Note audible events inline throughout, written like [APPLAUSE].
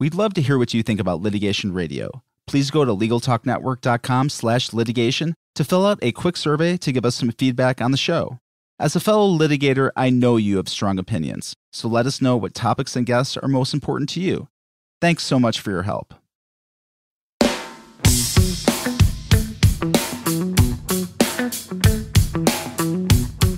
We'd love to hear what you think about litigation radio. Please go to LegalTalkNetwork.com/litigation to fill out a quick survey to give us some feedback on the show. As a fellow litigator, I know you have strong opinions, so let us know what topics and guests are most important to you. Thanks so much for your help.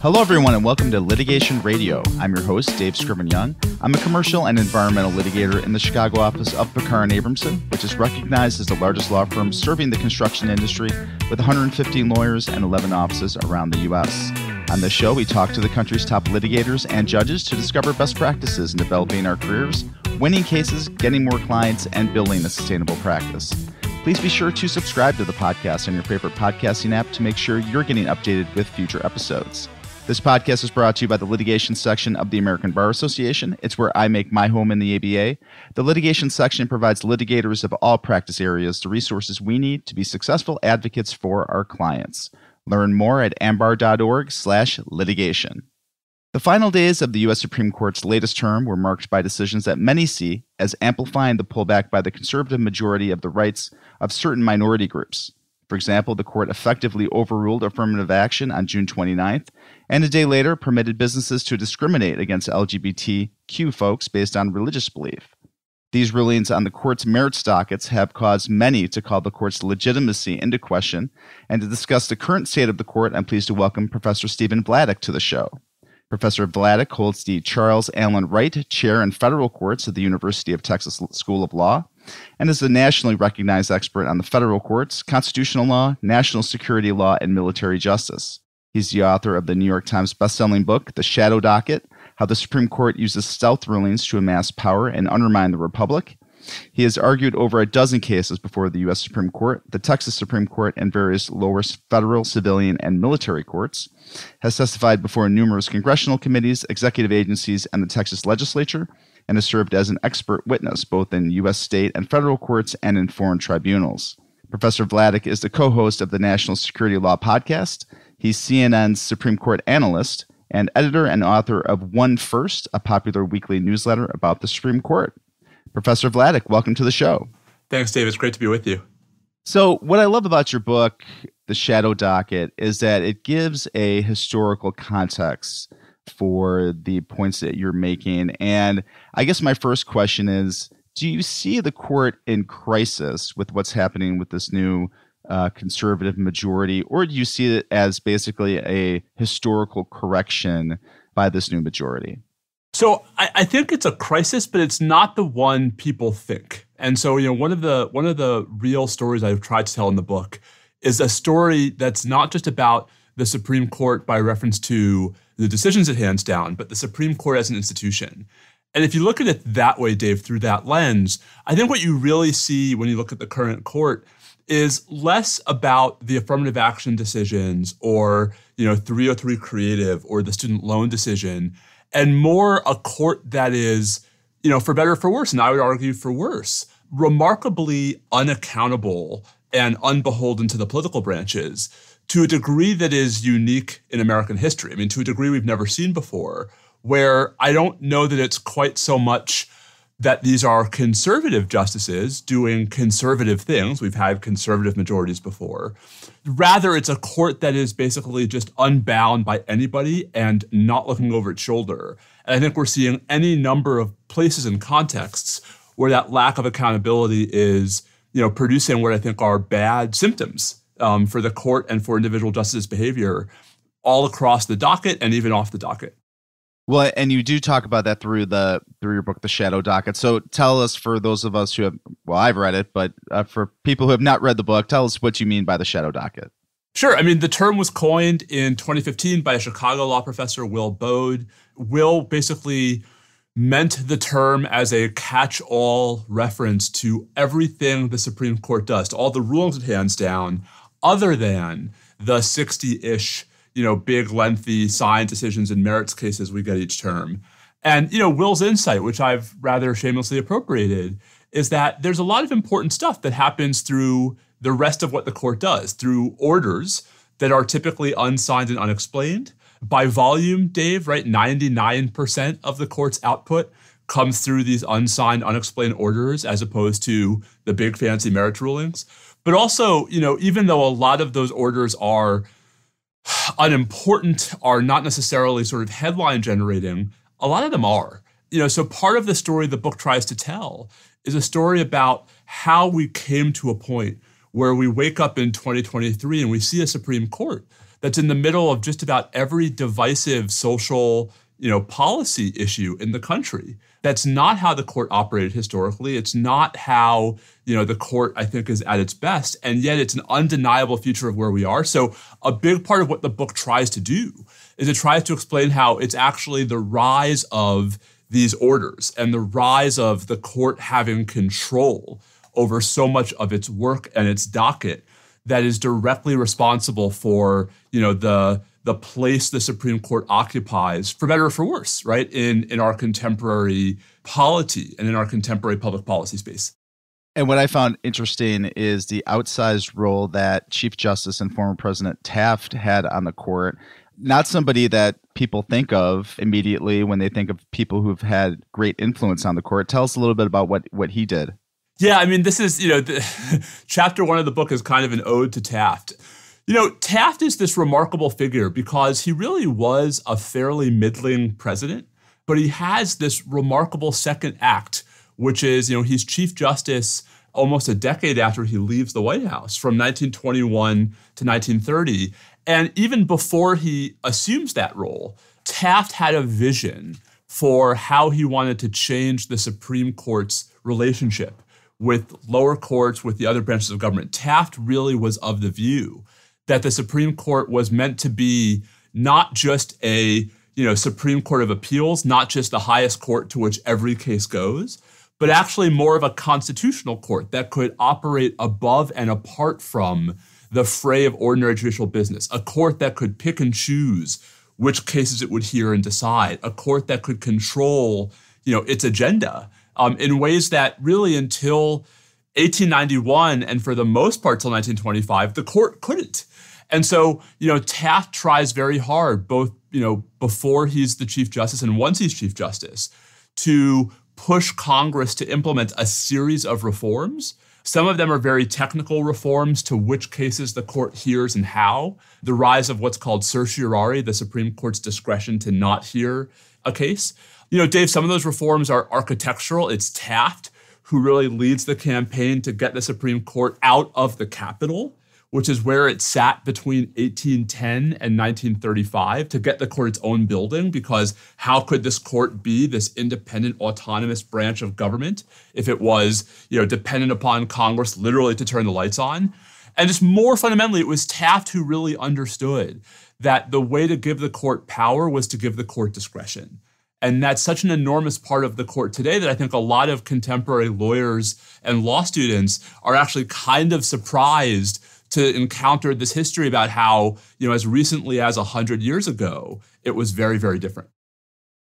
Hello, everyone, and welcome to Litigation Radio. I'm your host, Dave Scriven Young. I'm a commercial and environmental litigator in the Chicago office of Bakar and Abramson, which is recognized as the largest law firm serving the construction industry with 115 lawyers and 11 offices around the U.S. On this show, we talk to the country's top litigators and judges to discover best practices in developing our careers, winning cases, getting more clients, and building a sustainable practice. Please be sure to subscribe to the podcast on your favorite podcasting app to make sure you're getting updated with future episodes. This podcast is brought to you by the litigation section of the American Bar Association. It's where I make my home in the ABA. The litigation section provides litigators of all practice areas the resources we need to be successful advocates for our clients. Learn more at ambar.org/litigation. The final days of the U.S. Supreme Court's latest term were marked by decisions that many see as amplifying the pullback by the conservative majority of the rights of certain minority groups. For example, the court effectively overruled affirmative action on June 29th, and a day later permitted businesses to discriminate against LGBTQ folks based on religious belief. These rulings on the court's merits dockets have caused many to call the court's legitimacy into question. And to discuss the current state of the court, I'm pleased to welcome Professor Stephen Vladek to the show. Professor Vladik holds the Charles Allen Wright Chair in Federal Courts at the University of Texas School of Law and is a nationally recognized expert on the federal courts, constitutional law, national security law, and military justice. He's the author of the New York Times bestselling book, The Shadow Docket How the Supreme Court Uses Stealth Rulings to Amass Power and Undermine the Republic, he has argued over a dozen cases before the U.S. Supreme Court, the Texas Supreme Court, and various lower federal, civilian, and military courts. Has testified before numerous congressional committees, executive agencies, and the Texas legislature, and has served as an expert witness both in U.S. state and federal courts and in foreign tribunals. Professor Vladek is the co host of the National Security Law Podcast. He's CNN's Supreme Court analyst and editor and author of One First, a popular weekly newsletter about the Supreme Court. Professor Vladek, welcome to the show. Thanks, Dave. It's great to be with you. So, what I love about your book, The Shadow Docket, is that it gives a historical context for the points that you're making. And I guess my first question is Do you see the court in crisis with what's happening with this new uh, conservative majority, or do you see it as basically a historical correction by this new majority? So I, I, think it's a crisis, but it's not the one people think. And so you know, one of the one of the real stories I've tried to tell in the book is a story that's not just about the Supreme Court by reference to the decisions it hands down, but the Supreme Court as an institution. And if you look at it that way, Dave, through that lens, I think what you really see when you look at the current court is less about the affirmative action decisions or, you know, 303 creative or the student loan decision and more a court that is, you know, for better for worse, and I would argue for worse, remarkably unaccountable and unbeholden to the political branches to a degree that is unique in American history. I mean, to a degree we've never seen before, where I don't know that it's quite so much that these are conservative justices doing conservative things. We've had conservative majorities before. Rather, it's a court that is basically just unbound by anybody and not looking over its shoulder. And I think we're seeing any number of places and contexts where that lack of accountability is, you know, producing what I think are bad symptoms um, for the court and for individual justice behavior all across the docket and even off the docket. Well, and you do talk about that through the through your book, The Shadow Docket. So tell us, for those of us who have, well, I've read it, but uh, for people who have not read the book, tell us what you mean by the Shadow Docket. Sure. I mean, the term was coined in 2015 by a Chicago law professor, Will Bode. Will basically meant the term as a catch all reference to everything the Supreme Court does, to all the rulings it hands down, other than the 60 ish you know, big, lengthy signed decisions and merits cases we get each term. And, you know, Will's insight, which I've rather shamelessly appropriated, is that there's a lot of important stuff that happens through the rest of what the court does, through orders that are typically unsigned and unexplained. By volume, Dave, right? 99% of the court's output comes through these unsigned, unexplained orders as opposed to the big fancy merits rulings. But also, you know, even though a lot of those orders are unimportant are not necessarily sort of headline generating, a lot of them are. You know, so part of the story the book tries to tell is a story about how we came to a point where we wake up in 2023 and we see a Supreme Court that's in the middle of just about every divisive social, you know, policy issue in the country. That's not how the court operated historically. It's not how, you know, the court I think is at its best, and yet it's an undeniable future of where we are. So, a big part of what the book tries to do is it tries to explain how it's actually the rise of these orders and the rise of the court having control over so much of its work and its docket that is directly responsible for, you know, the the place the Supreme Court occupies, for better or for worse, right, in, in our contemporary polity and in our contemporary public policy space. And what I found interesting is the outsized role that Chief Justice and former President Taft had on the court. Not somebody that people think of immediately when they think of people who've had great influence on the court. Tell us a little bit about what, what he did. Yeah, I mean, this is, you know, the, [LAUGHS] chapter one of the book is kind of an ode to Taft you know, Taft is this remarkable figure because he really was a fairly middling president, but he has this remarkable second act, which is, you know, he's Chief Justice almost a decade after he leaves the White House from 1921 to 1930. And even before he assumes that role, Taft had a vision for how he wanted to change the Supreme Court's relationship with lower courts, with the other branches of government. Taft really was of the view that the Supreme Court was meant to be not just a you know Supreme Court of Appeals, not just the highest court to which every case goes, but actually more of a constitutional court that could operate above and apart from the fray of ordinary judicial business, a court that could pick and choose which cases it would hear and decide, a court that could control you know its agenda um, in ways that really until 1891 and for the most part till 1925, the court couldn't. And so, you know, Taft tries very hard, both, you know, before he's the Chief Justice and once he's Chief Justice, to push Congress to implement a series of reforms. Some of them are very technical reforms to which cases the court hears and how. The rise of what's called certiorari, the Supreme Court's discretion to not hear a case. You know, Dave, some of those reforms are architectural. It's Taft who really leads the campaign to get the Supreme Court out of the Capitol, which is where it sat between 1810 and 1935 to get the court its own building. Because how could this court be this independent, autonomous branch of government if it was, you know, dependent upon Congress literally to turn the lights on? And just more fundamentally, it was Taft who really understood that the way to give the court power was to give the court discretion. And that's such an enormous part of the court today that I think a lot of contemporary lawyers and law students are actually kind of surprised to encounter this history about how, you know, as recently as 100 years ago, it was very, very different.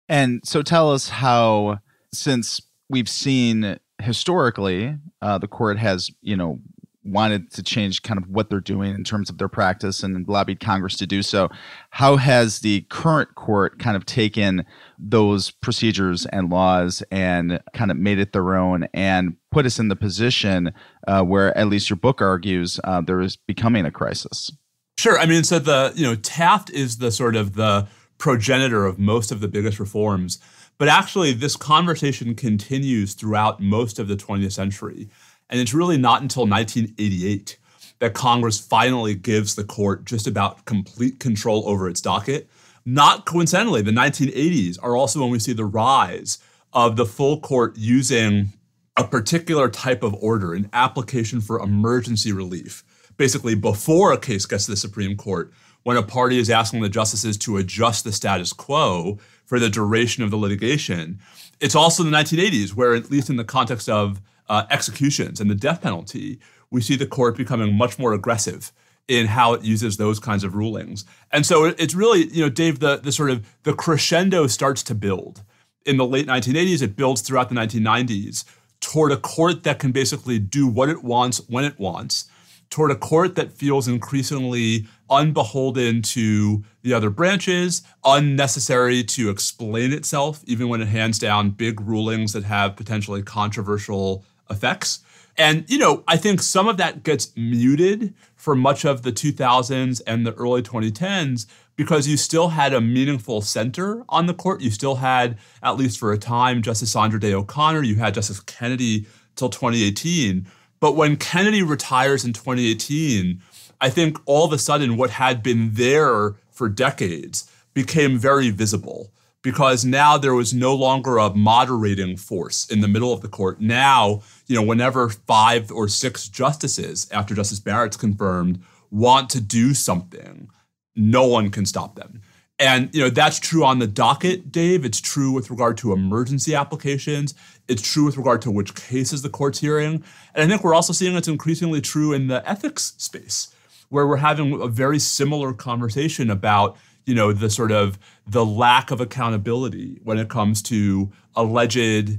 And so tell us how, since we've seen historically, uh, the court has, you know, wanted to change kind of what they're doing in terms of their practice and lobbied Congress to do so. How has the current court kind of taken those procedures and laws and kind of made it their own and put us in the position uh, where, at least your book argues, uh, there is becoming a crisis? Sure. I mean, so the, you know, Taft is the sort of the progenitor of most of the biggest reforms. But actually, this conversation continues throughout most of the 20th century. And it's really not until 1988 that Congress finally gives the court just about complete control over its docket. Not coincidentally, the 1980s are also when we see the rise of the full court using a particular type of order, an application for emergency relief. Basically, before a case gets to the Supreme Court, when a party is asking the justices to adjust the status quo for the duration of the litigation. It's also the 1980s, where, at least in the context of uh, executions and the death penalty, we see the court becoming much more aggressive in how it uses those kinds of rulings. And so it's really, you know, Dave, the, the sort of the crescendo starts to build. In the late 1980s, it builds throughout the 1990s toward a court that can basically do what it wants when it wants, toward a court that feels increasingly unbeholden to the other branches, unnecessary to explain itself, even when it hands down big rulings that have potentially controversial effects. And, you know, I think some of that gets muted for much of the 2000s and the early 2010s because you still had a meaningful center on the court. You still had, at least for a time, Justice Sandra Day O'Connor. You had Justice Kennedy till 2018. But when Kennedy retires in 2018, I think all of a sudden what had been there for decades became very visible because now there was no longer a moderating force in the middle of the court. Now, you know, whenever five or six justices, after Justice Barrett's confirmed, want to do something, no one can stop them. And you know that's true on the docket, Dave. It's true with regard to emergency applications. It's true with regard to which cases the court's hearing. And I think we're also seeing it's increasingly true in the ethics space, where we're having a very similar conversation about you know, the sort of the lack of accountability when it comes to alleged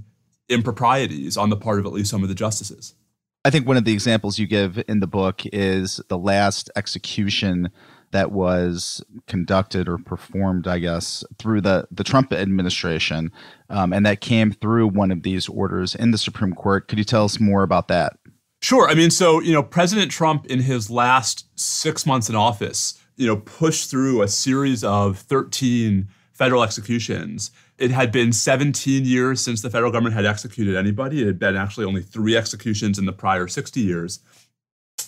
improprieties on the part of at least some of the justices. I think one of the examples you give in the book is the last execution that was conducted or performed, I guess, through the, the Trump administration. Um, and that came through one of these orders in the Supreme Court. Could you tell us more about that? Sure. I mean, so, you know, President Trump in his last six months in office you know, pushed through a series of 13 federal executions. It had been 17 years since the federal government had executed anybody. It had been actually only three executions in the prior 60 years.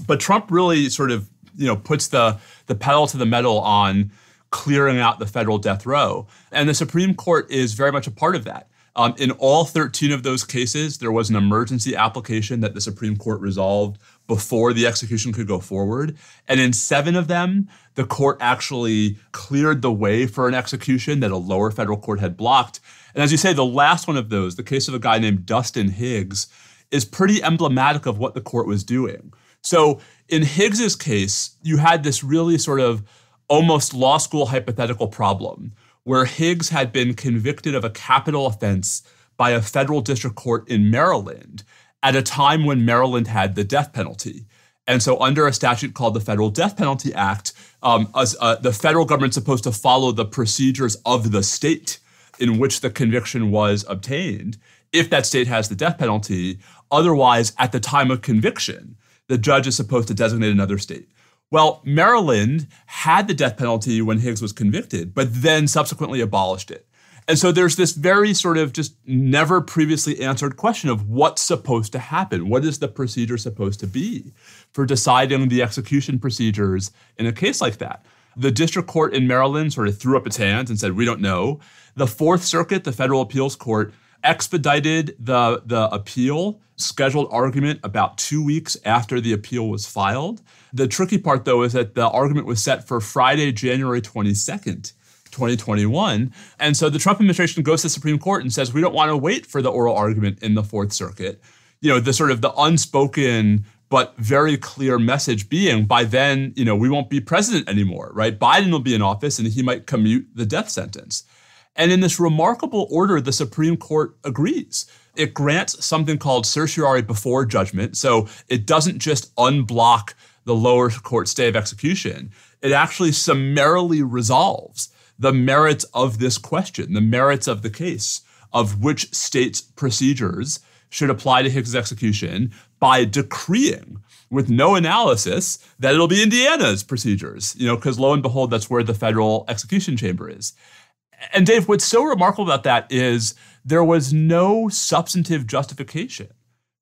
But Trump really sort of, you know, puts the, the pedal to the metal on clearing out the federal death row. And the Supreme Court is very much a part of that. Um, in all 13 of those cases, there was an emergency application that the Supreme Court resolved before the execution could go forward. And in seven of them, the court actually cleared the way for an execution that a lower federal court had blocked. And as you say, the last one of those, the case of a guy named Dustin Higgs, is pretty emblematic of what the court was doing. So in Higgs's case, you had this really sort of almost law school hypothetical problem where Higgs had been convicted of a capital offense by a federal district court in Maryland at a time when Maryland had the death penalty. And so, under a statute called the Federal Death Penalty Act, um, as, uh, the federal government's supposed to follow the procedures of the state in which the conviction was obtained if that state has the death penalty. Otherwise, at the time of conviction, the judge is supposed to designate another state. Well, Maryland had the death penalty when Higgs was convicted, but then subsequently abolished it. And so there's this very sort of just never previously answered question of what's supposed to happen? What is the procedure supposed to be for deciding the execution procedures in a case like that? The district court in Maryland sort of threw up its hands and said, We don't know. The Fourth Circuit, the federal appeals court, expedited the, the appeal, scheduled argument about two weeks after the appeal was filed. The tricky part, though, is that the argument was set for Friday, January 22nd. 2021. And so the Trump administration goes to the Supreme Court and says, we don't want to wait for the oral argument in the Fourth Circuit. You know, the sort of the unspoken but very clear message being by then, you know, we won't be president anymore, right? Biden will be in office and he might commute the death sentence. And in this remarkable order, the Supreme Court agrees. It grants something called certiorari before judgment. So it doesn't just unblock the lower court stay of execution, it actually summarily resolves the merits of this question, the merits of the case of which state's procedures should apply to Hicks' execution by decreeing with no analysis that it'll be Indiana's procedures, you know, because lo and behold, that's where the federal execution chamber is. And Dave, what's so remarkable about that is there was no substantive justification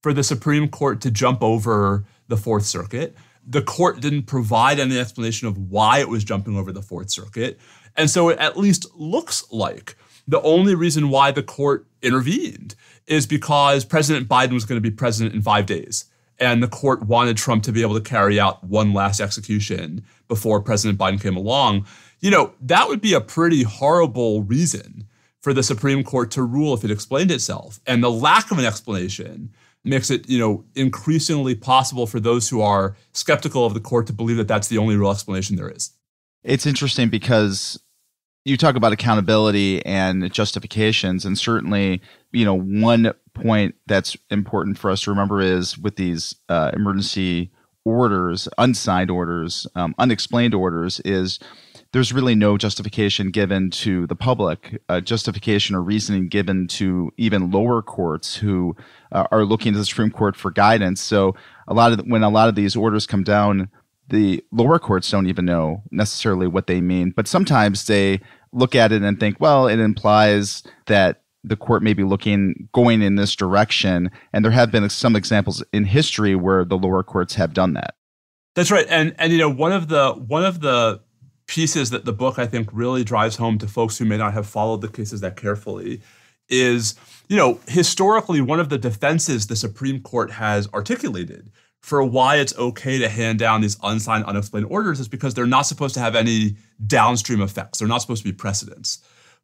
for the Supreme Court to jump over the Fourth Circuit. The court didn't provide any explanation of why it was jumping over the Fourth Circuit. And so it at least looks like the only reason why the court intervened is because President Biden was going to be president in five days. And the court wanted Trump to be able to carry out one last execution before President Biden came along. You know, that would be a pretty horrible reason for the Supreme Court to rule if it explained itself. And the lack of an explanation makes it, you know, increasingly possible for those who are skeptical of the court to believe that that's the only real explanation there is. It's interesting because you talk about accountability and justifications and certainly you know one point that's important for us to remember is with these uh, emergency orders unsigned orders um, unexplained orders is there's really no justification given to the public uh, justification or reasoning given to even lower courts who uh, are looking to the supreme court for guidance so a lot of when a lot of these orders come down the lower courts don't even know necessarily what they mean, but sometimes they look at it and think, well, it implies that the court may be looking going in this direction and there have been some examples in history where the lower courts have done that that's right and and you know one of the one of the pieces that the book i think really drives home to folks who may not have followed the cases that carefully is you know historically one of the defenses the supreme court has articulated for why it's okay to hand down these unsigned, unexplained orders is because they're not supposed to have any downstream effects. They're not supposed to be precedents.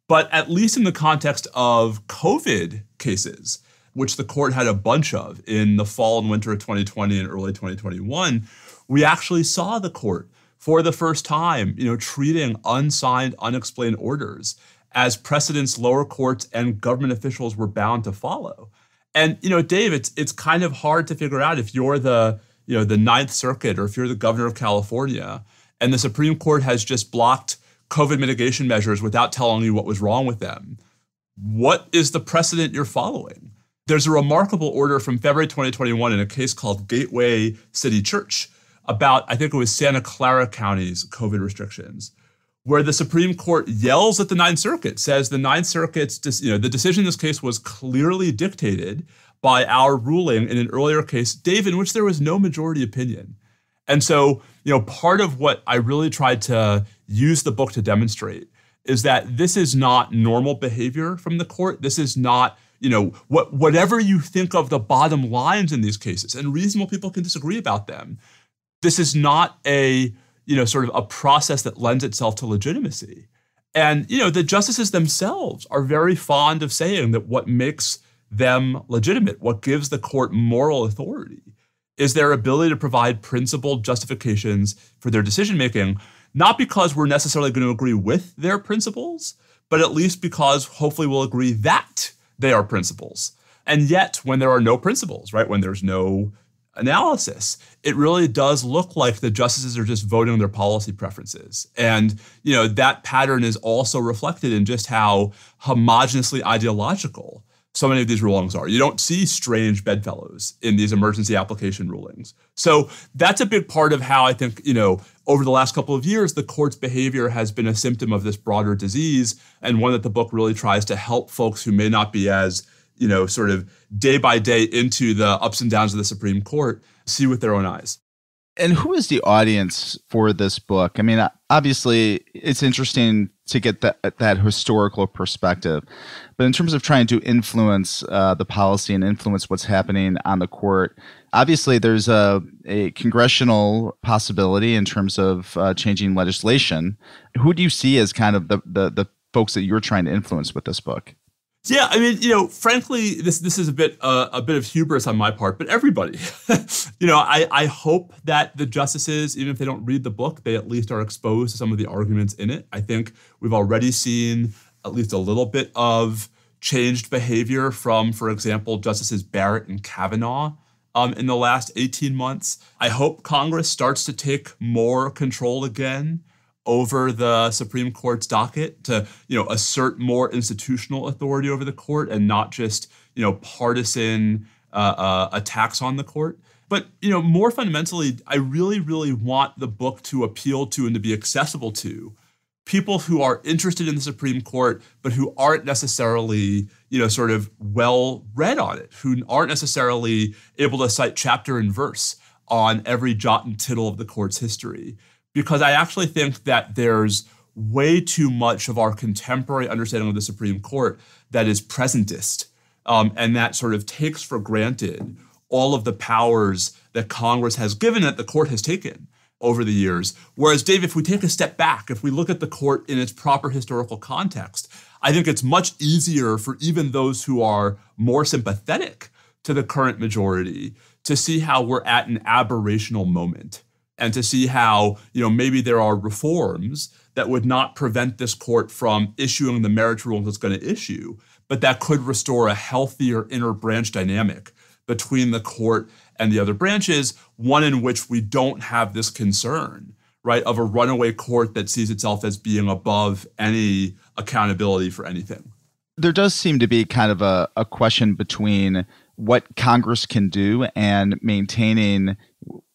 But at least in the context of COVID cases, which the court had a bunch of in the fall and winter of 2020 and early 2021, we actually saw the court for the first time, you know, treating unsigned, unexplained orders as precedents lower courts and government officials were bound to follow. And you know, Dave, it's it's kind of hard to figure out if you're the you know the Ninth Circuit or if you're the governor of California, and the Supreme Court has just blocked COVID mitigation measures without telling you what was wrong with them. What is the precedent you're following? There's a remarkable order from February 2021 in a case called Gateway City Church about I think it was Santa Clara County's COVID restrictions where the Supreme Court yells at the Ninth Circuit, says the Ninth Circuit's, you know, the decision in this case was clearly dictated by our ruling in an earlier case, Dave, in which there was no majority opinion. And so, you know, part of what I really tried to use the book to demonstrate is that this is not normal behavior from the court. This is not, you know, what whatever you think of the bottom lines in these cases, and reasonable people can disagree about them. This is not a you know, sort of a process that lends itself to legitimacy. And, you know, the justices themselves are very fond of saying that what makes them legitimate, what gives the court moral authority, is their ability to provide principled justifications for their decision making, not because we're necessarily going to agree with their principles, but at least because hopefully we'll agree that they are principles. And yet, when there are no principles, right, when there's no analysis, it really does look like the justices are just voting on their policy preferences. And, you know, that pattern is also reflected in just how homogeneously ideological so many of these rulings are. You don't see strange bedfellows in these emergency application rulings. So that's a big part of how I think, you know, over the last couple of years, the court's behavior has been a symptom of this broader disease and one that the book really tries to help folks who may not be as you know, sort of day by day into the ups and downs of the Supreme Court see with their own eyes. And who is the audience for this book? I mean, obviously, it's interesting to get that that historical perspective, but in terms of trying to influence uh, the policy and influence what's happening on the court, obviously there's a, a congressional possibility in terms of uh, changing legislation. Who do you see as kind of the, the the folks that you're trying to influence with this book? Yeah, I mean, you know, frankly, this this is a bit uh, a bit of hubris on my part, but everybody, [LAUGHS] you know, I I hope that the justices, even if they don't read the book, they at least are exposed to some of the arguments in it. I think we've already seen at least a little bit of changed behavior from, for example, justices Barrett and Kavanaugh. Um, in the last 18 months. I hope Congress starts to take more control again over the Supreme Court's docket to, you know, assert more institutional authority over the court and not just, you know, partisan uh, uh, attacks on the court. But you know, more fundamentally, I really, really want the book to appeal to and to be accessible to people who are interested in the Supreme Court, but who aren't necessarily, you know, sort of well read on it, who aren't necessarily able to cite chapter and verse on every jot and tittle of the court's history because I actually think that there's way too much of our contemporary understanding of the Supreme Court that is presentist um, and that sort of takes for granted all of the powers that Congress has given that the court has taken over the years. Whereas, Dave, if we take a step back, if we look at the court in its proper historical context, I think it's much easier for even those who are more sympathetic to the current majority to see how we're at an aberrational moment and to see how, you know, maybe there are reforms that would not prevent this court from issuing the marriage rulings it's going to issue, but that could restore a healthier inner branch dynamic between the court and the other branches, one in which we don't have this concern, right, of a runaway court that sees itself as being above any accountability for anything. There does seem to be kind of a, a question between what Congress can do and maintaining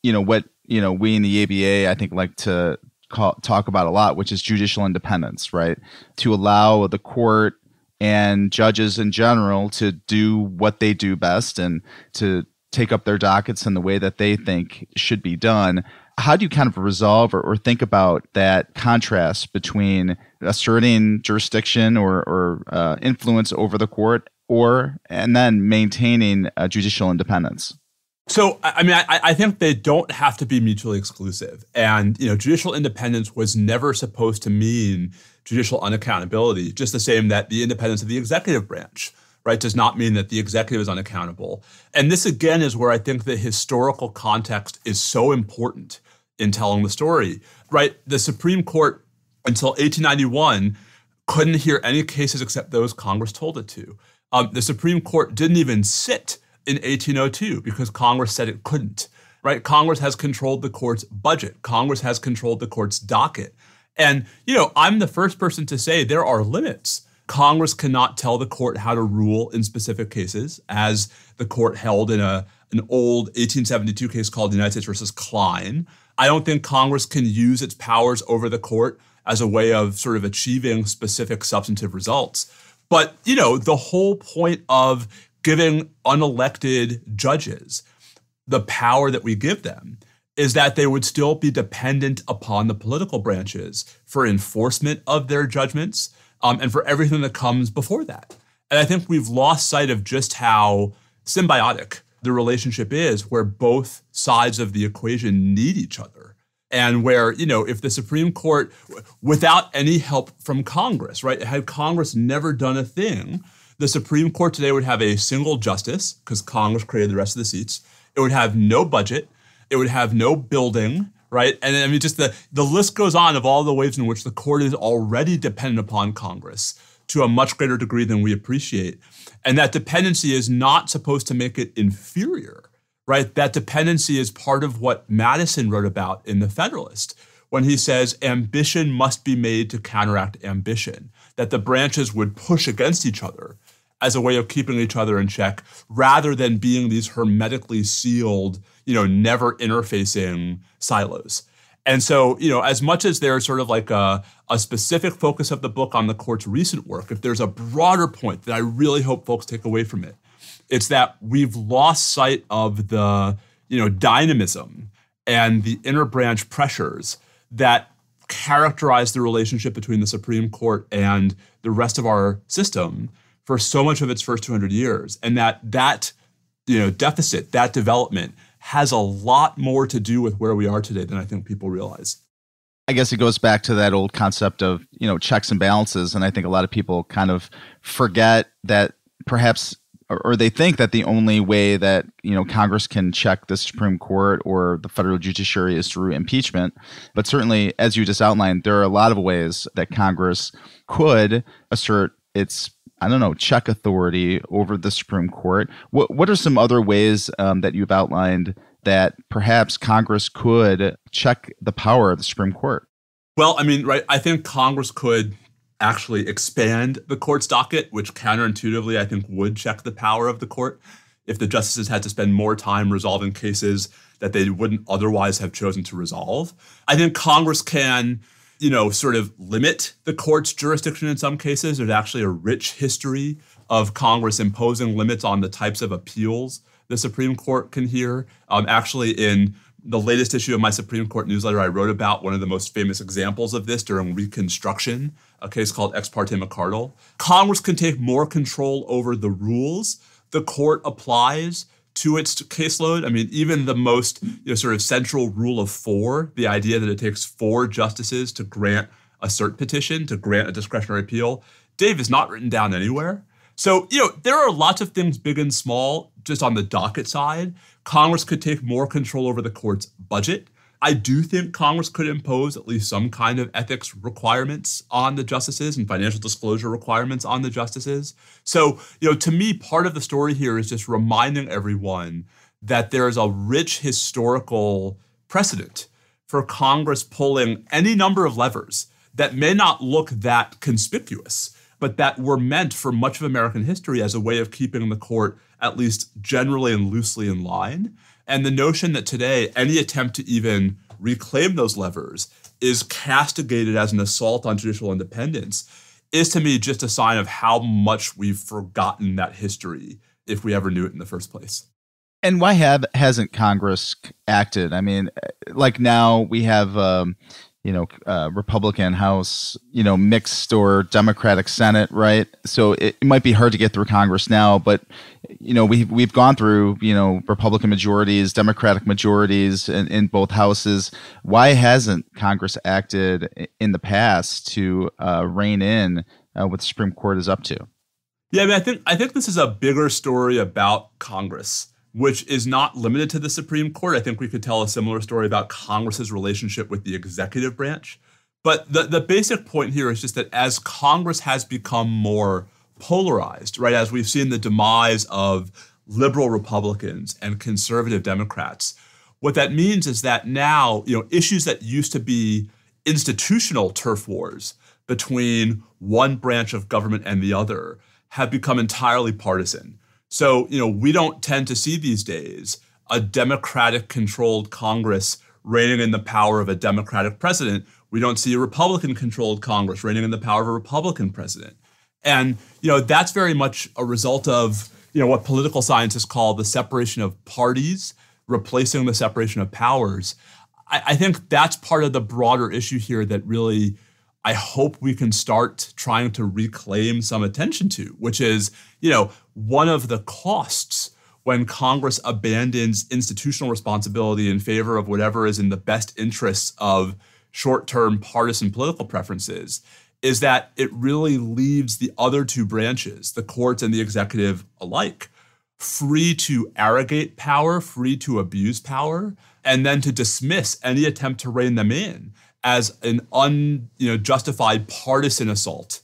you know what you know we in the ABA I think like to call, talk about a lot, which is judicial independence, right? To allow the court and judges in general to do what they do best and to take up their dockets in the way that they think should be done. How do you kind of resolve or, or think about that contrast between asserting jurisdiction or, or uh, influence over the court or and then maintaining uh, judicial independence? So, I mean, I, I, think they don't have to be mutually exclusive. And, you know, judicial independence was never supposed to mean judicial unaccountability, just the same that the independence of the executive branch, right, does not mean that the executive is unaccountable. And this, again, is where I think the historical context is so important in telling the story, right? The Supreme Court until 1891 couldn't hear any cases except those Congress told it to. Um, the Supreme Court didn't even sit in 1802 because Congress said it couldn't, right? Congress has controlled the court's budget, Congress has controlled the court's docket. And, you know, I'm the first person to say there are limits. Congress cannot tell the court how to rule in specific cases, as the court held in a, an old 1872 case called United States versus Klein. I don't think Congress can use its powers over the court as a way of sort of achieving specific substantive results. But, you know, the whole point of giving unelected judges the power that we give them is that they would still be dependent upon the political branches for enforcement of their judgments um, and for everything that comes before that. And I think we've lost sight of just how symbiotic the relationship is, where both sides of the equation need each other. And where, you know, if the Supreme Court, without any help from Congress, right, had Congress never done a thing, the Supreme Court today would have a single justice because Congress created the rest of the seats. It would have no budget. It would have no building, right? And I mean, just the, the list goes on of all the ways in which the court is already dependent upon Congress to a much greater degree than we appreciate. And that dependency is not supposed to make it inferior, right? That dependency is part of what Madison wrote about in The Federalist when he says ambition must be made to counteract ambition, that the branches would push against each other as a way of keeping each other in check rather than being these hermetically sealed, you know, never interfacing silos. And so, you know, as much as there's sort of like a, a specific focus of the book on the court's recent work, if there's a broader point that I really hope folks take away from it, it's that we've lost sight of the, you know, dynamism and the interbranch pressures that characterize the relationship between the Supreme Court and the rest of our system for so much of its first 200 years and that that you know deficit that development has a lot more to do with where we are today than i think people realize i guess it goes back to that old concept of you know checks and balances and i think a lot of people kind of forget that perhaps or, they think that the only way that you know Congress can check the Supreme Court or the federal judiciary is through impeachment. But certainly, as you just outlined, there are a lot of ways that Congress could assert its I don't know, check authority over the Supreme Court. What, what are some other ways um, that you've outlined that perhaps Congress could check the power of the Supreme Court? Well, I mean, right, I think Congress could actually expand the court's docket, which counterintuitively I think would check the power of the court if the justices had to spend more time resolving cases that they wouldn't otherwise have chosen to resolve. I think Congress can you know, sort of limit the court's jurisdiction in some cases. There's actually a rich history of Congress imposing limits on the types of appeals the Supreme Court can hear. Um, actually, in the latest issue of my Supreme Court newsletter, I wrote about one of the most famous examples of this during Reconstruction, a case called Ex parte McCardle. Congress can take more control over the rules the court applies to its caseload. I mean, even the most you know, sort of central rule of four, the idea that it takes four justices to grant a cert petition, to grant a discretionary appeal, Dave is not written down anywhere. So, you know, there are lots of things big and small just on the docket side. Congress could take more control over the court's budget. I do think Congress could impose at least some kind of ethics requirements on the justices and financial disclosure requirements on the justices. So, you know, to me, part of the story here is just reminding everyone that there is a rich historical precedent for Congress pulling any number of levers that may not look that conspicuous, but that were meant for much of American history as a way of keeping the court at least generally and loosely in line. And the notion that today any attempt to even reclaim those levers is castigated as an assault on judicial independence is to me just a sign of how much we've forgotten that history if we ever knew it in the first place. And why have hasn't Congress acted? I mean, like now we have um, you know, uh, Republican House, you know, mixed or Democratic Senate, right? So it, it, might be hard to get through Congress now, but you know, we've we've gone through you know Republican majorities, Democratic majorities in, in both houses. Why hasn't Congress acted in the past to uh, rein in uh, what the Supreme Court is up to? Yeah, I mean, I think I think this is a bigger story about Congress which is not limited to the Supreme Court. I think we could tell a similar story about Congress's relationship with the executive branch. But the, the basic point here is just that as Congress has become more polarized, right, as we've seen the demise of liberal Republicans and conservative Democrats, what that means is that now, you know, issues that used to be institutional turf wars between one branch of government and the other have become entirely partisan. So, you know, we don't tend to see these days a Democratic controlled Congress reigning in the power of a Democratic president. We don't see a Republican controlled Congress reigning in the power of a Republican president. And, you know, that's very much a result of, you know, what political scientists call the separation of parties, replacing the separation of powers. I, I think that's part of the broader issue here that really I hope we can start trying to reclaim some attention to, which is, you know, one of the costs when Congress abandons institutional responsibility in favor of whatever is in the best interests of short term partisan political preferences is that it really leaves the other two branches, the courts and the executive alike, free to arrogate power, free to abuse power, and then to dismiss any attempt to rein them in as an un, you know, justified partisan assault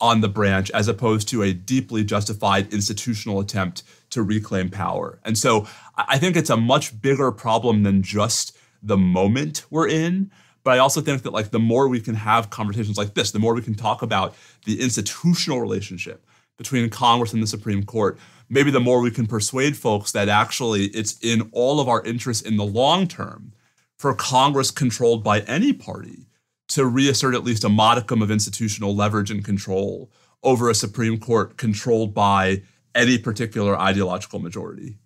on the branch as opposed to a deeply justified institutional attempt to reclaim power. And so I think it's a much bigger problem than just the moment we're in. But I also think that like the more we can have conversations like this, the more we can talk about the institutional relationship between Congress and the Supreme Court, maybe the more we can persuade folks that actually it's in all of our interests in the long term for Congress controlled by any party to reassert at least a modicum of institutional leverage and control over a Supreme Court controlled by any particular ideological majority.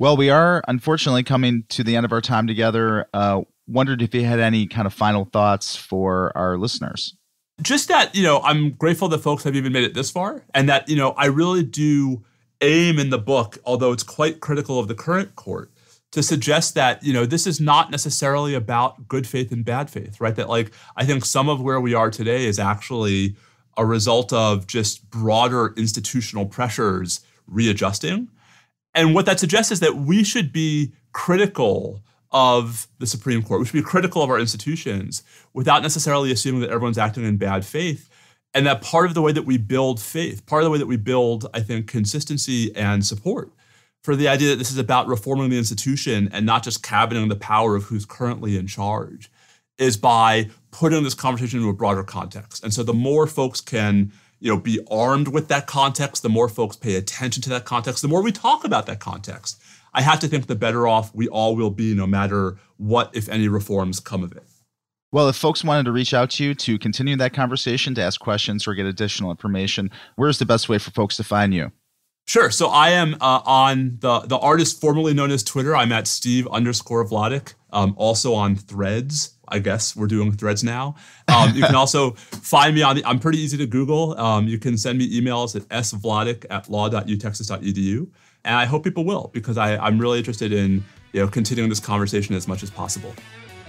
Well, we are unfortunately coming to the end of our time together. Uh, wondered if you had any kind of final thoughts for our listeners. Just that, you know, I'm grateful that folks have even made it this far and that, you know, I really do aim in the book, although it's quite critical of the current court, to suggest that you know this is not necessarily about good faith and bad faith right that like i think some of where we are today is actually a result of just broader institutional pressures readjusting and what that suggests is that we should be critical of the supreme court we should be critical of our institutions without necessarily assuming that everyone's acting in bad faith and that part of the way that we build faith part of the way that we build i think consistency and support for the idea that this is about reforming the institution and not just cabining the power of who's currently in charge is by putting this conversation into a broader context. And so the more folks can you know be armed with that context, the more folks pay attention to that context, the more we talk about that context. I have to think the better off we all will be no matter what if any reforms come of it. Well, if folks wanted to reach out to you to continue that conversation, to ask questions or get additional information, where's the best way for folks to find you? Sure. So I am uh, on the the artist formerly known as Twitter. I'm at Steve underscore Vladik. Um, also on Threads. I guess we're doing Threads now. Um, you can [LAUGHS] also find me on. The, I'm pretty easy to Google. Um, you can send me emails at svladik at law.utexas.edu, and I hope people will because I, I'm really interested in you know continuing this conversation as much as possible.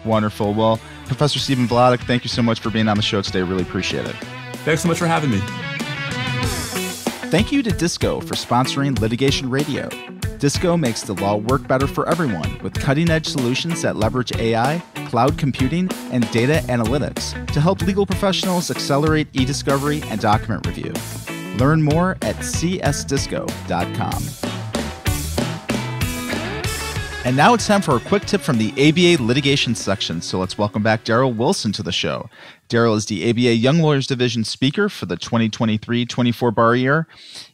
Wonderful. Well, Professor Stephen Vladik, thank you so much for being on the show today. Really appreciate it. Thanks so much for having me. Thank you to Disco for sponsoring Litigation Radio. Disco makes the law work better for everyone with cutting edge solutions that leverage AI, cloud computing, and data analytics to help legal professionals accelerate e discovery and document review. Learn more at csdisco.com. And now it's time for a quick tip from the ABA litigation section. So let's welcome back Daryl Wilson to the show. Daryl is the ABA Young Lawyers Division speaker for the 2023 24 bar year.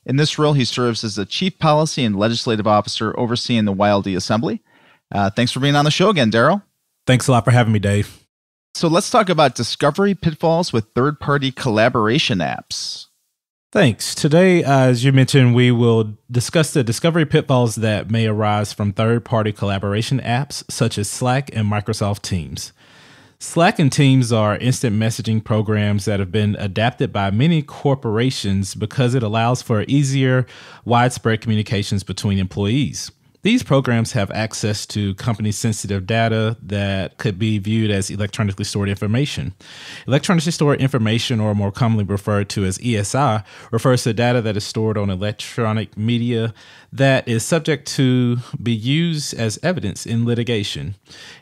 In this role, he serves as the chief policy and legislative officer overseeing the YLD Assembly. Uh, thanks for being on the show again, Daryl. Thanks a lot for having me, Dave. So let's talk about discovery pitfalls with third party collaboration apps. Thanks. Today, uh, as you mentioned, we will discuss the discovery pitfalls that may arise from third party collaboration apps such as Slack and Microsoft Teams. Slack and Teams are instant messaging programs that have been adapted by many corporations because it allows for easier, widespread communications between employees. These programs have access to company sensitive data that could be viewed as electronically stored information. Electronically stored information, or more commonly referred to as ESI, refers to data that is stored on electronic media that is subject to be used as evidence in litigation.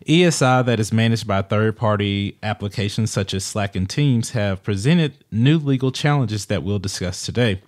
ESI that is managed by third party applications such as Slack and Teams have presented new legal challenges that we'll discuss today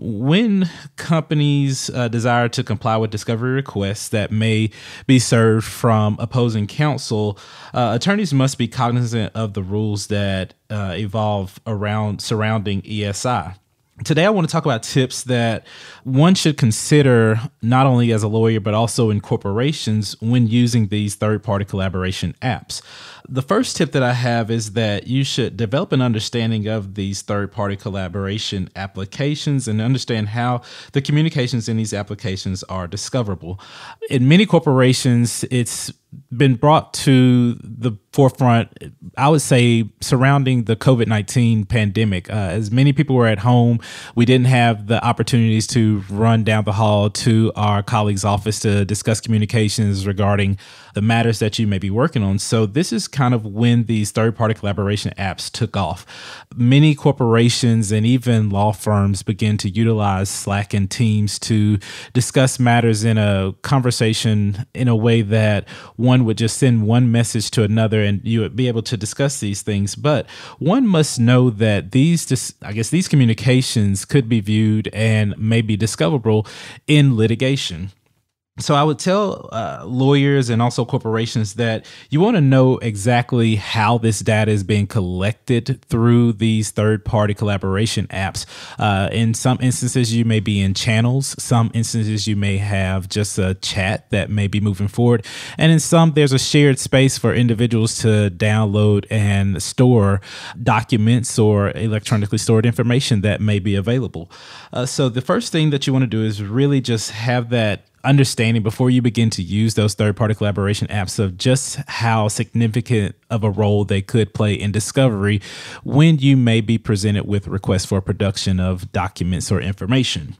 when companies uh, desire to comply with discovery requests that may be served from opposing counsel, uh, attorneys must be cognizant of the rules that uh, evolve around surrounding ESI. Today, I want to talk about tips that one should consider not only as a lawyer, but also in corporations when using these third party collaboration apps the first tip that I have is that you should develop an understanding of these third party collaboration applications and understand how the communications in these applications are discoverable. In many corporations, it's been brought to the forefront, I would say, surrounding the COVID 19 pandemic. Uh, as many people were at home, we didn't have the opportunities to run down the hall to our colleague's office to discuss communications regarding the matters that you may be working on. So, this is kind of when these third party collaboration apps took off. Many corporations and even law firms began to utilize Slack and Teams to discuss matters in a conversation in a way that one would just send one message to another and you would be able to discuss these things. But one must know that these, dis- I guess, these communications could be viewed and may be discoverable in litigation. So I would tell uh, lawyers and also corporations that you want to know exactly how this data is being collected through these third-party collaboration apps. Uh, in some instances, you may be in channels. Some instances, you may have just a chat that may be moving forward, and in some, there's a shared space for individuals to download and store documents or electronically stored information that may be available. Uh, so the first thing that you want to do is really just have that understanding before you begin to use those third party collaboration apps of just how significant of a role they could play in discovery when you may be presented with requests for production of documents or information.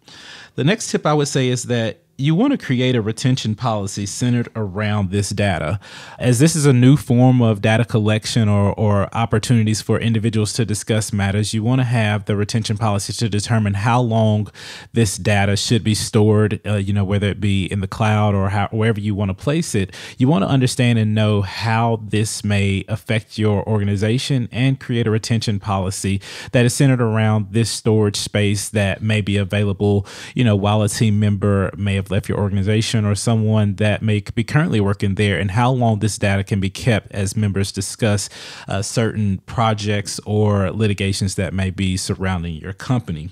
The next tip I would say is that you want to create a retention policy centered around this data, as this is a new form of data collection or, or opportunities for individuals to discuss matters. You want to have the retention policy to determine how long this data should be stored, uh, you know, whether it be in the cloud or how, wherever you want to place it. You want to understand and know how this may affect your organization and create a retention policy that is centered around this storage space that may be available, you know, while a team member may have have left your organization or someone that may be currently working there and how long this data can be kept as members discuss uh, certain projects or litigations that may be surrounding your company.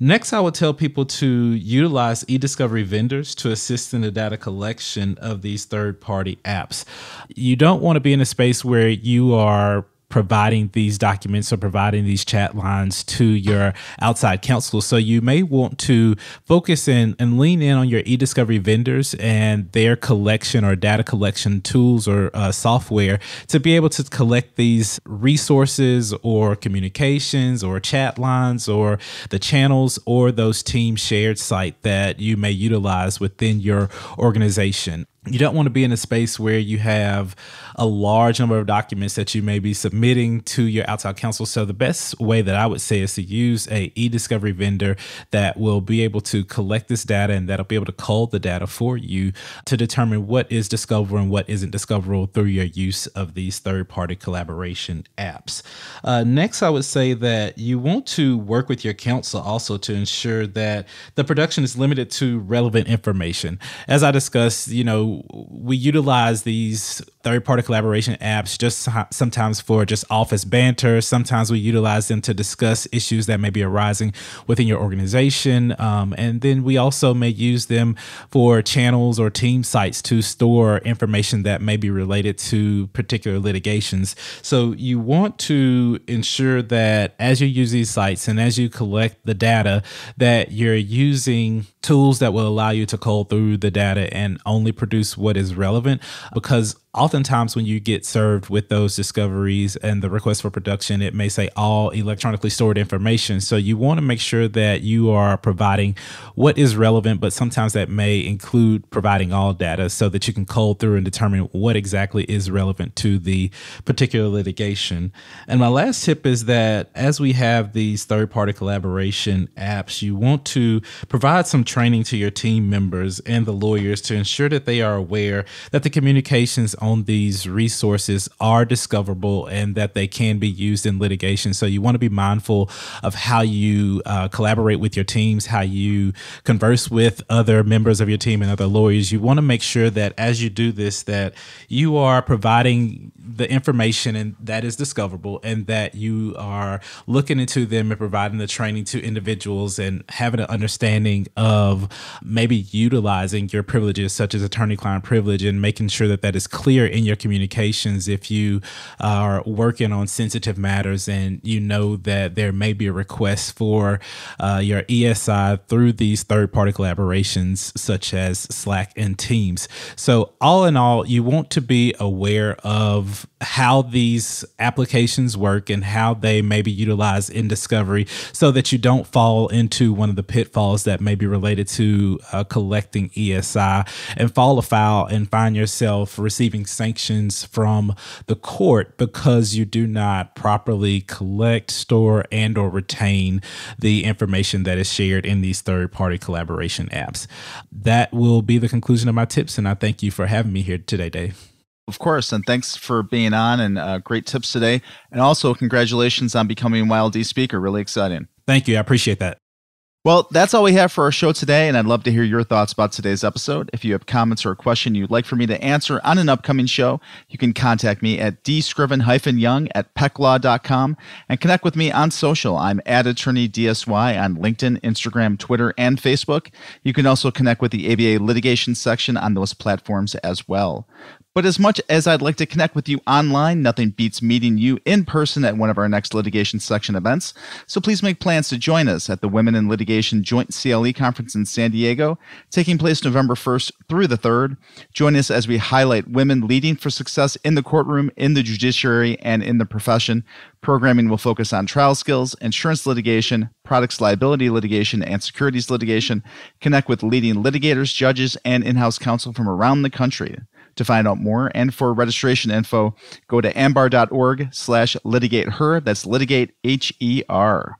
Next, I would tell people to utilize eDiscovery vendors to assist in the data collection of these third party apps. You don't want to be in a space where you are providing these documents or providing these chat lines to your outside counsel. So you may want to focus in and lean in on your e-discovery vendors and their collection or data collection tools or uh, software to be able to collect these resources or communications or chat lines or the channels or those team shared site that you may utilize within your organization you don't want to be in a space where you have a large number of documents that you may be submitting to your outside counsel. So the best way that I would say is to use a e-discovery vendor that will be able to collect this data and that'll be able to cull the data for you to determine what is discoverable and what isn't discoverable through your use of these third-party collaboration apps. Uh, next, I would say that you want to work with your counsel also to ensure that the production is limited to relevant information. As I discussed, you know, we utilize these third party collaboration apps just sometimes for just office banter. Sometimes we utilize them to discuss issues that may be arising within your organization. Um, and then we also may use them for channels or team sites to store information that may be related to particular litigations. So you want to ensure that as you use these sites and as you collect the data, that you're using tools that will allow you to call through the data and only produce what is relevant because oftentimes when you get served with those discoveries and the request for production, it may say all electronically stored information. So you want to make sure that you are providing what is relevant, but sometimes that may include providing all data so that you can cull through and determine what exactly is relevant to the particular litigation. And my last tip is that as we have these third party collaboration apps, you want to provide some training to your team members and the lawyers to ensure that they are aware that the communications on these resources are discoverable and that they can be used in litigation. So you want to be mindful of how you uh, collaborate with your teams, how you converse with other members of your team and other lawyers. You want to make sure that as you do this, that you are providing the information and that is discoverable and that you are looking into them and providing the training to individuals and having an understanding of maybe utilizing your privileges such as attorney-client privilege and making sure that that is clear in your communications if you are working on sensitive matters and you know that there may be a request for uh, your esi through these third-party collaborations such as slack and teams so all in all you want to be aware of how these applications work and how they may be utilized in discovery so that you don't fall into one of the pitfalls that may be related to uh, collecting ESI and fall afoul and find yourself receiving sanctions from the court because you do not properly collect, store, and or retain the information that is shared in these third-party collaboration apps. That will be the conclusion of my tips and I thank you for having me here today, Dave. Of course, and thanks for being on and uh, great tips today. And also, congratulations on becoming Wild D speaker. Really exciting. Thank you. I appreciate that. Well, that's all we have for our show today, and I'd love to hear your thoughts about today's episode. If you have comments or a question you'd like for me to answer on an upcoming show, you can contact me at dscriven-young at pecklaw.com and connect with me on social. I'm at attorney DSY on LinkedIn, Instagram, Twitter, and Facebook. You can also connect with the ABA litigation section on those platforms as well. But as much as I'd like to connect with you online, nothing beats meeting you in person at one of our next litigation section events. So please make plans to join us at the Women in Litigation Joint CLE Conference in San Diego, taking place November 1st through the 3rd. Join us as we highlight women leading for success in the courtroom, in the judiciary, and in the profession. Programming will focus on trial skills, insurance litigation, products liability litigation, and securities litigation. Connect with leading litigators, judges, and in house counsel from around the country. To find out more and for registration info, go to ambar.org slash litigate her. That's litigate H E R.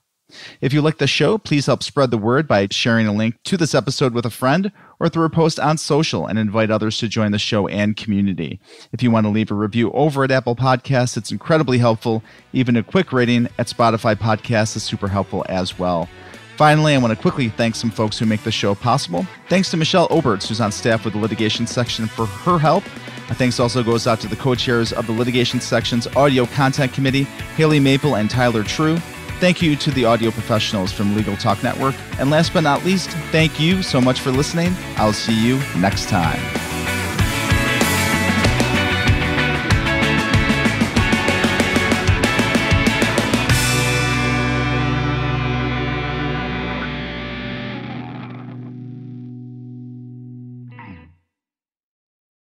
If you like the show, please help spread the word by sharing a link to this episode with a friend or through a post on social and invite others to join the show and community. If you want to leave a review over at Apple Podcasts, it's incredibly helpful. Even a quick rating at Spotify Podcasts is super helpful as well. Finally, I want to quickly thank some folks who make the show possible. Thanks to Michelle Oberts, who's on staff with the litigation section, for her help. My thanks also goes out to the co chairs of the litigation section's audio content committee, Haley Maple and Tyler True. Thank you to the audio professionals from Legal Talk Network. And last but not least, thank you so much for listening. I'll see you next time.